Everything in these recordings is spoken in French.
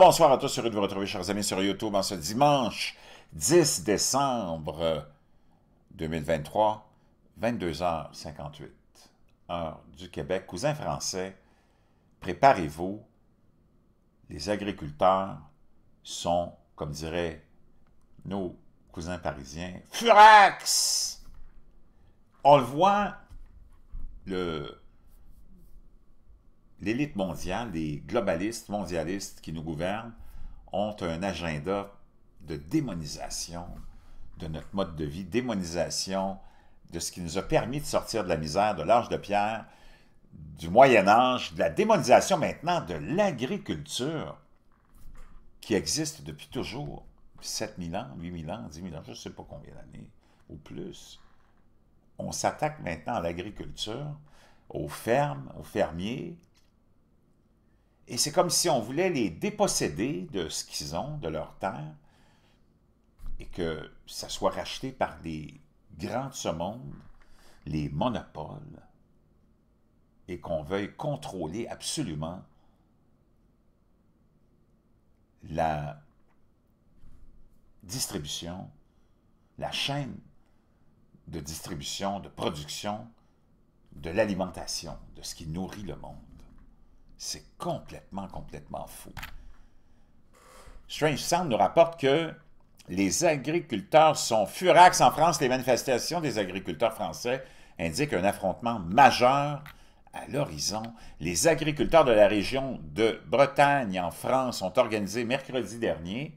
bonsoir à tous, heureux de vous retrouver, chers amis, sur YouTube en ce dimanche 10 décembre 2023, 22h58, heure du Québec. Cousins français, préparez-vous, les agriculteurs sont, comme diraient nos cousins parisiens, furax! On le voit, le l'élite mondiale, les globalistes mondialistes qui nous gouvernent, ont un agenda de démonisation de notre mode de vie, démonisation de ce qui nous a permis de sortir de la misère, de l'âge de pierre, du Moyen Âge, de la démonisation maintenant de l'agriculture qui existe depuis toujours, 7000 ans, 8000 ans, 10 000 ans, je ne sais pas combien d'années, ou plus. On s'attaque maintenant à l'agriculture, aux fermes, aux fermiers, et c'est comme si on voulait les déposséder de ce qu'ils ont, de leur terre, et que ça soit racheté par les grands de ce monde, les monopoles, et qu'on veuille contrôler absolument la distribution, la chaîne de distribution, de production de l'alimentation, de ce qui nourrit le monde. C'est complètement, complètement fou. Strange Sound nous rapporte que les agriculteurs sont furax en France. Les manifestations des agriculteurs français indiquent un affrontement majeur à l'horizon. Les agriculteurs de la région de Bretagne en France ont organisé mercredi dernier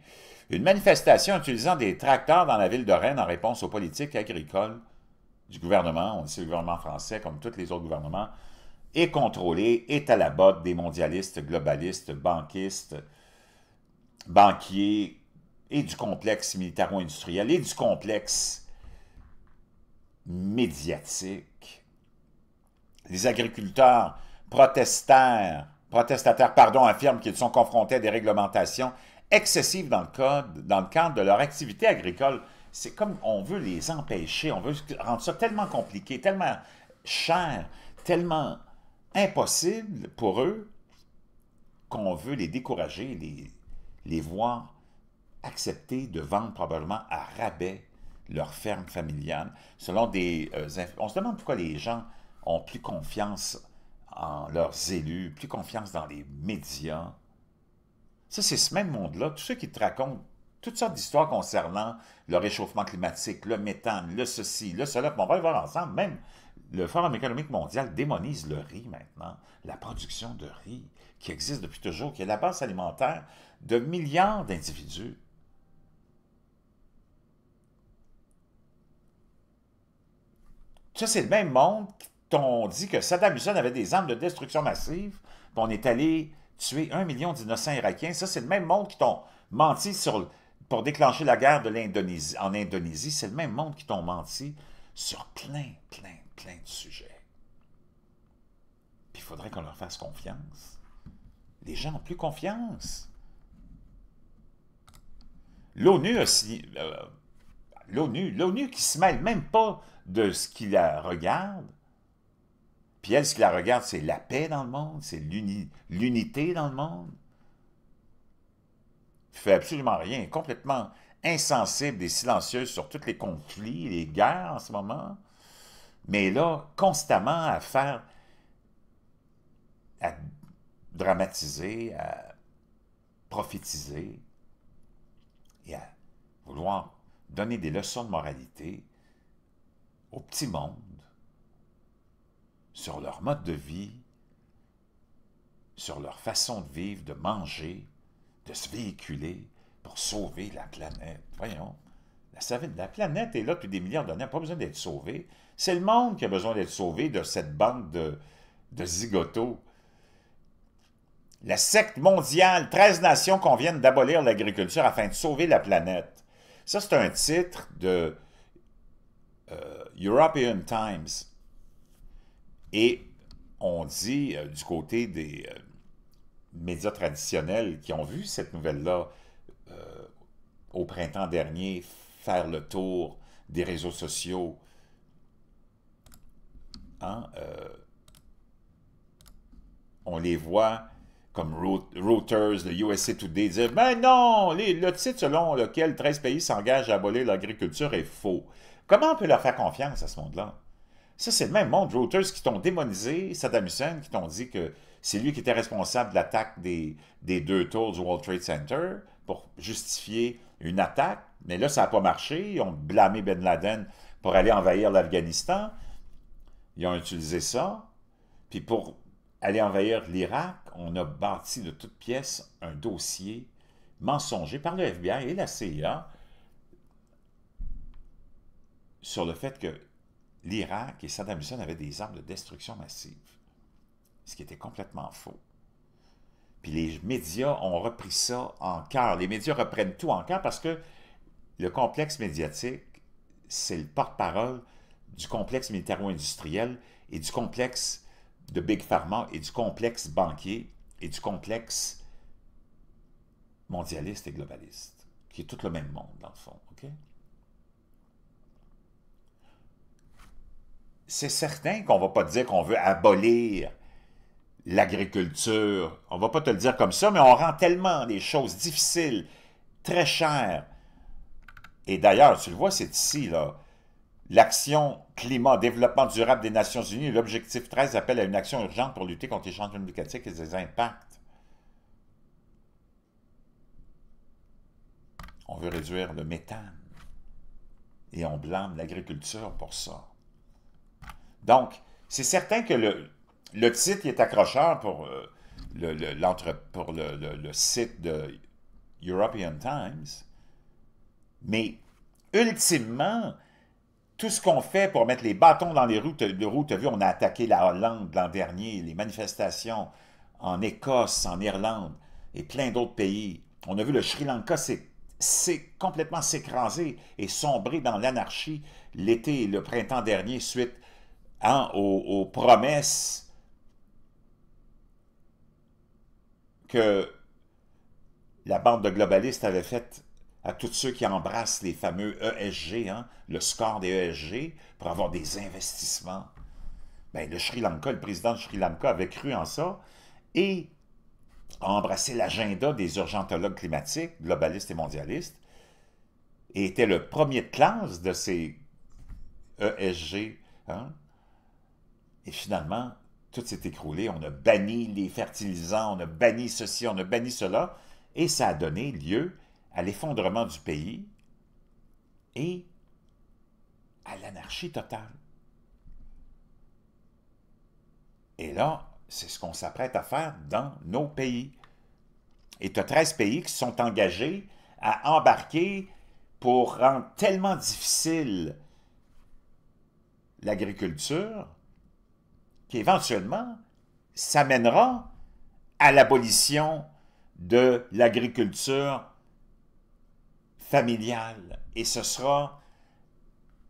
une manifestation utilisant des tracteurs dans la ville de Rennes en réponse aux politiques agricoles du gouvernement. On le le gouvernement français, comme tous les autres gouvernements, est contrôlé, est à la botte des mondialistes, globalistes, banquistes, banquiers et du complexe militaro-industriel et du complexe médiatique. Les agriculteurs protestataires, protestataires pardon, affirment qu'ils sont confrontés à des réglementations excessives dans le, code, dans le cadre de leur activité agricole. C'est comme on veut les empêcher, on veut rendre ça tellement compliqué, tellement cher, tellement impossible pour eux qu'on veut les décourager, les, les voir accepter de vendre probablement à rabais leur ferme familiale. Selon des, euh, on se demande pourquoi les gens ont plus confiance en leurs élus, plus confiance dans les médias. Ça, c'est ce même monde-là. Tous ceux qui te racontent toutes sortes d'histoires concernant le réchauffement climatique, le méthane, le ceci, le cela, on va voir ensemble, même le Forum économique mondial démonise le riz maintenant, la production de riz qui existe depuis toujours, qui est la base alimentaire de milliards d'individus. Ça, c'est le même monde qui t'ont dit que Saddam Hussein avait des armes de destruction massive, qu'on est allé tuer un million d'innocents irakiens. Ça, c'est le même monde qui t'ont menti sur, pour déclencher la guerre de l'Indonésie, en Indonésie. C'est le même monde qui t'ont menti sur plein, plein plein de sujets. Puis il faudrait qu'on leur fasse confiance. Les gens n'ont plus confiance. L'ONU a euh, L'ONU, l'ONU qui se mêle même pas de ce qui la regarde. Puis elle, ce qui la regarde, c'est la paix dans le monde, c'est l'unité dans le monde. fait absolument rien, complètement insensible et silencieuse sur tous les conflits, les guerres en ce moment. Mais là, constamment à faire, à dramatiser, à prophétiser et à vouloir donner des leçons de moralité au petit monde sur leur mode de vie, sur leur façon de vivre, de manger, de se véhiculer pour sauver la planète. Voyons. La, la planète est là depuis des milliards d'années, pas besoin d'être sauvée. C'est le monde qui a besoin d'être sauvé de cette bande de, de zigotos. La secte mondiale, 13 nations conviennent d'abolir l'agriculture afin de sauver la planète. Ça, c'est un titre de euh, European Times. Et on dit euh, du côté des euh, médias traditionnels qui ont vu cette nouvelle-là au printemps dernier faire le tour des réseaux sociaux. Hein? Euh, on les voit comme Reuters, le USA Today, dire « Mais ben non, les, le titre selon lequel 13 pays s'engagent à abolir l'agriculture est faux. » Comment on peut leur faire confiance à ce monde-là? Ça, c'est le même monde, Reuters, qui t'ont démonisé, Saddam Hussein, qui t'ont dit que c'est lui qui était responsable de l'attaque des, des, deux tours du World Trade Center pour justifier une attaque. Mais là, ça n'a pas marché. Ils ont blâmé Ben Laden pour aller envahir l'Afghanistan. Ils ont utilisé ça. Puis pour aller envahir l'Irak, on a bâti de toutes pièces un dossier mensonger par le FBI et la CIA sur le fait que l'Irak et Saddam Hussein avaient des armes de destruction massive, ce qui était complètement faux. Puis les médias ont repris ça en cœur. Les médias reprennent tout en cœur parce que le complexe médiatique, c'est le porte-parole du complexe militaro-industriel et du complexe de Big Pharma et du complexe banquier et du complexe mondialiste et globaliste, qui est tout le même monde, dans le fond. C'est certain qu'on ne va pas dire qu'on veut abolir l'agriculture. On ne va pas te le dire comme ça, mais on rend tellement des choses difficiles, très chères, et d'ailleurs, tu le vois, c'est ici, là. L'action climat-développement durable des Nations Unies, l'objectif 13 appelle à une action urgente pour lutter contre les changements climatiques et ses impacts. On veut réduire le méthane. Et on blâme l'agriculture pour ça. Donc, c'est certain que le, le titre est accrocheur pour, euh, le, pour le, le, site de European Times, mais ultimement, tout ce qu'on fait pour mettre les bâtons dans les roues, tu as vu, on a attaqué la Hollande l'an dernier, les manifestations en Écosse, en Irlande et plein d'autres pays. On a vu le Sri Lanka s'est complètement s'écraser et sombrer dans l'anarchie l'été et le printemps dernier suite hein, aux, aux promesses que la bande de globalistes avait faites à tous ceux qui embrassent les fameux ESG, hein, le score des ESG, pour avoir des investissements. Ben, le Sri Lanka, le président du Sri Lanka avait cru en ça et a embrassé l'agenda des urgentologues climatiques, globalistes et mondialistes, et était le premier de classe de ces ESG. Hein. Et finalement, tout s'est écroulé. On a banni les fertilisants, on a banni ceci, on a banni cela, et ça a donné lieu à l'effondrement du pays et à l'anarchie totale. Et là, c'est ce qu'on s'apprête à faire dans nos pays. Et tu as 13 pays qui sont engagés à embarquer pour rendre tellement difficile l'agriculture qu'éventuellement, ça mènera à l'abolition de l'agriculture familiale. Et ce sera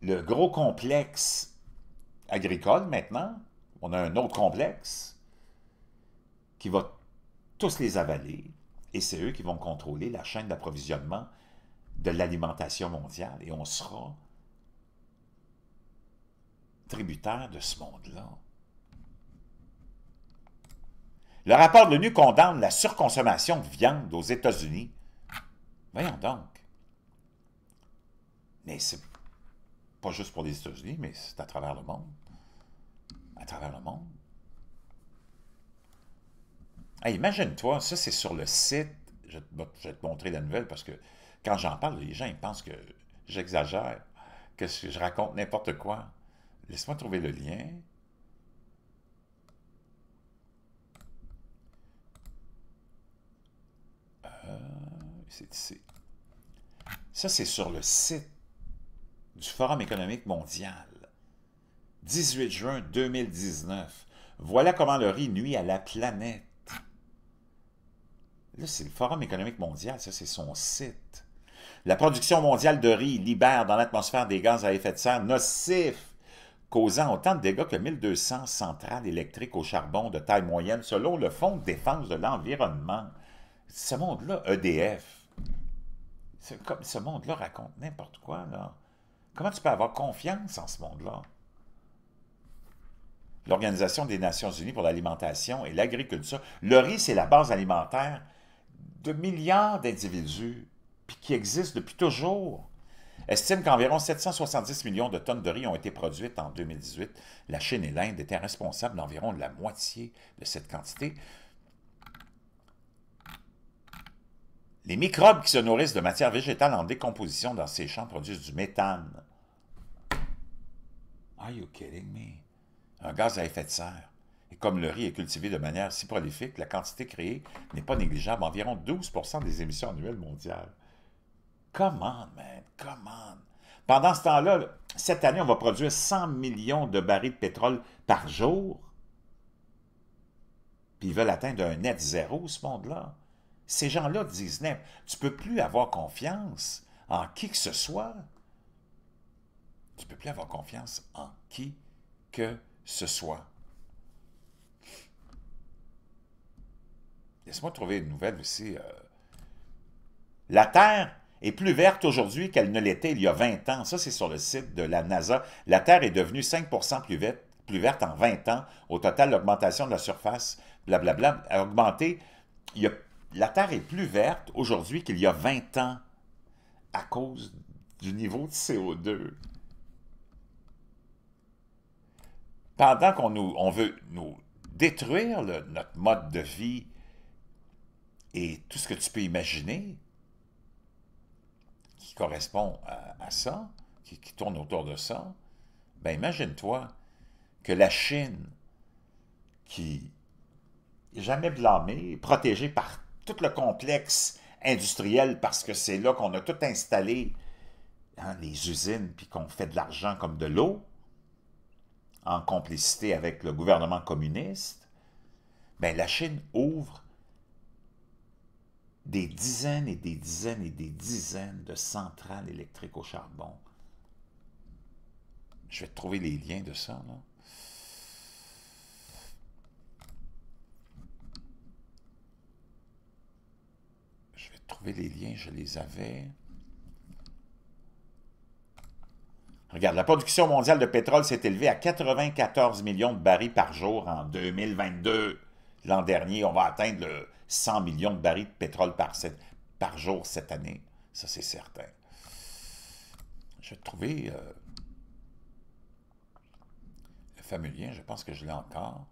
le gros complexe agricole maintenant. On a un autre complexe qui va tous les avaler et c'est eux qui vont contrôler la chaîne d'approvisionnement de l'alimentation mondiale. Et on sera tributaire de ce monde-là. Le rapport de l'ONU condamne la surconsommation de viande aux États-Unis. Voyons donc. Mais c'est pas juste pour les États-Unis, mais c'est à travers le monde. À travers le monde. Imagine-toi, ça c'est sur le site. Je vais, te, montrer la nouvelle parce que quand j'en parle, les gens ils pensent que j'exagère, que je raconte n'importe quoi. Laisse-moi trouver le lien. Euh, c'est ici. Ça, c'est sur le site du Forum économique mondial. 18 juin 2019. Voilà comment le riz nuit à la planète. Là, c'est le Forum économique mondial, ça, c'est son site. La production mondiale de riz libère dans l'atmosphère des gaz à effet de serre nocifs, causant autant de dégâts que 1200 centrales électriques au charbon de taille moyenne, selon le Fonds de défense de l'environnement. Ce monde-là, EDF, ce monde-là raconte n'importe quoi, là. Comment tu peux avoir confiance en ce monde-là? L'Organisation des Nations Unies pour l'alimentation et l'agriculture, le riz, c'est la base alimentaire de milliards d'individus qui existent depuis toujours estime qu'environ 770 millions de tonnes de riz ont été produites en 2018. La Chine et l'Inde étaient responsables d'environ la moitié de cette quantité. Les microbes qui se nourrissent de matière végétale en décomposition dans ces champs produisent du méthane. Are you kidding me? Un gaz à effet de serre. Et comme le riz est cultivé de manière si prolifique, la quantité créée n'est pas négligeable, environ 12 des émissions annuelles mondiales. Comment, man, comment? Pendant ce temps-là, cette année, on va produire 100 millions de barils de pétrole par jour. Puis ils veulent atteindre un net zéro, ce monde-là. Ces gens-là disent, tu tu peux plus avoir confiance en qui que ce soit. Tu peux plus avoir confiance en qui que ce soit. Laisse-moi trouver une nouvelle ici. Euh. La Terre est plus verte aujourd'hui qu'elle ne l'était il y a 20 ans. Ça, c'est sur le site de la NASA. La Terre est devenue 5 plus verte, plus verte en 20 ans. Au total, l'augmentation de la surface, blablabla, a augmenté. Il y a la Terre est plus verte aujourd'hui qu'il y a 20 ans à cause du niveau de CO2. Pendant qu'on nous, on veut nous détruire notre mode de vie et tout ce que tu peux imaginer qui correspond à, ça, qui, tourne autour de ça, ben imagine-toi que la Chine, qui n'est jamais blâmée, protégée par tout le complexe industriel parce que c'est là qu'on a tout installé hein, les usines puis qu'on fait de l'argent comme de l'eau en complicité avec le gouvernement communiste, bien la Chine ouvre des dizaines et des dizaines et des dizaines de centrales électriques au charbon. Je vais trouver les liens de ça, là. les liens, je les avais. Regarde, la production mondiale de pétrole s'est élevée à 94 millions de barils par jour en 2022. L'an dernier, on va atteindre le 100 millions de barils de pétrole par, jour cette année. Ça, c'est certain. Je vais trouver euh, le fameux lien, je pense que je l'ai encore.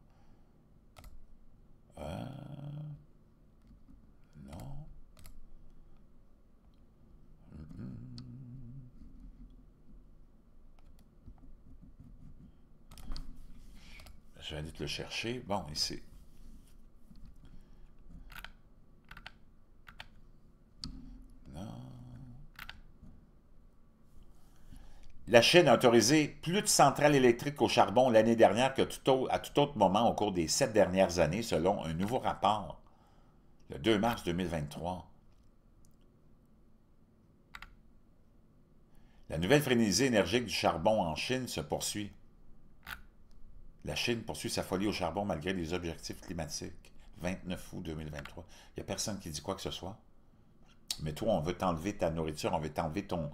vais te le chercher. Bon, ici. La Chine a autorisé plus de centrales électriques au charbon l'année dernière que tout à tout autre moment au cours des sept dernières années, selon un nouveau rapport, le 2 mars 2023. La nouvelle frénésie énergique du charbon en Chine se poursuit. La Chine poursuit sa folie au charbon malgré les objectifs climatiques. 29 août 2023. Il n'y a personne qui dit quoi que ce soit. Mais toi, on veut t'enlever ta nourriture, on veut t'enlever ton,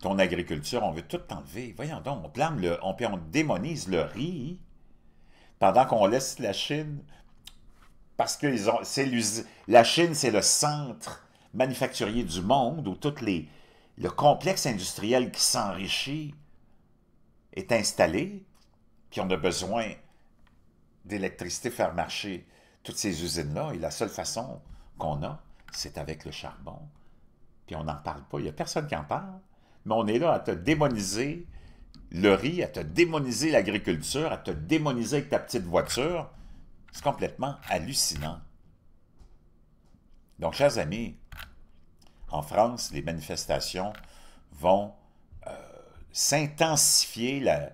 ton agriculture, on veut tout t'enlever. Voyons donc, on blâme le, on, on démonise le riz pendant qu'on laisse la Chine, parce que la Chine, c'est le centre manufacturier du monde où tout le complexe industriel qui s'enrichit est installé qui ont besoin d'électricité faire marcher toutes ces usines-là. Et la seule façon qu'on a, c'est avec le charbon. Puis on n'en parle pas. Il n'y a personne qui en parle. Mais on est là à te démoniser le riz, à te démoniser l'agriculture, à te démoniser avec ta petite voiture. C'est complètement hallucinant. Donc, chers amis, en France, les manifestations vont euh, s'intensifier. La,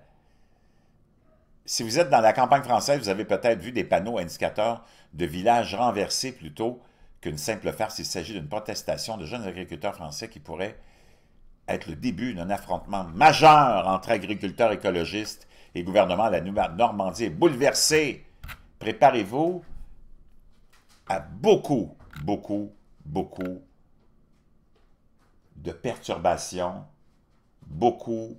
si vous êtes dans la campagne française, vous avez peut-être vu des panneaux indicateurs de villages renversés plutôt qu'une simple farce. Il s'agit d'une protestation de jeunes agriculteurs français qui pourrait être le début d'un affrontement majeur entre agriculteurs écologistes et gouvernement. La Nouvelle Normandie est bouleversée. Préparez-vous à beaucoup, beaucoup, beaucoup de perturbations, beaucoup...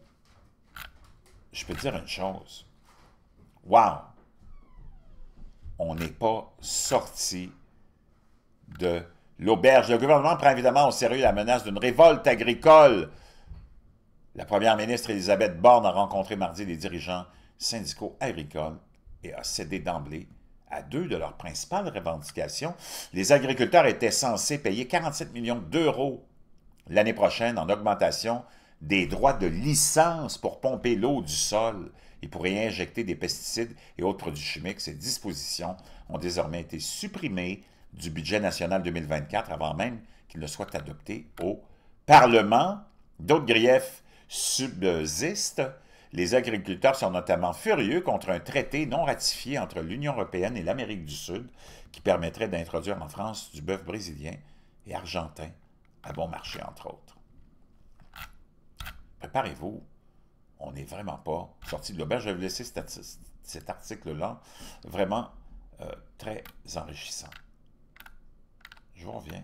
Je peux dire une chose wow, on n'est pas sorti de l'auberge. Le gouvernement prend évidemment au sérieux la menace d'une révolte agricole. La première ministre Elisabeth Borne a rencontré mardi les dirigeants syndicaux agricoles et a cédé d'emblée à deux de leurs principales revendications. Les agriculteurs étaient censés payer 47 millions d'euros l'année prochaine en augmentation des droits de licence pour pomper l'eau du sol et pour y injecter des pesticides et autres produits chimiques. Ces dispositions ont désormais été supprimées du budget national 2024 avant même qu'il ne soit adopté au Parlement. D'autres griefs subsistent. Les agriculteurs sont notamment furieux contre un traité non ratifié entre l'Union européenne et l'Amérique du Sud qui permettrait d'introduire en France du bœuf brésilien et argentin à bon marché, entre autres préparez-vous. On n'est vraiment pas sorti de l'auberge. Je vais laisser cet, article-là vraiment euh, très enrichissant. Je vous reviens.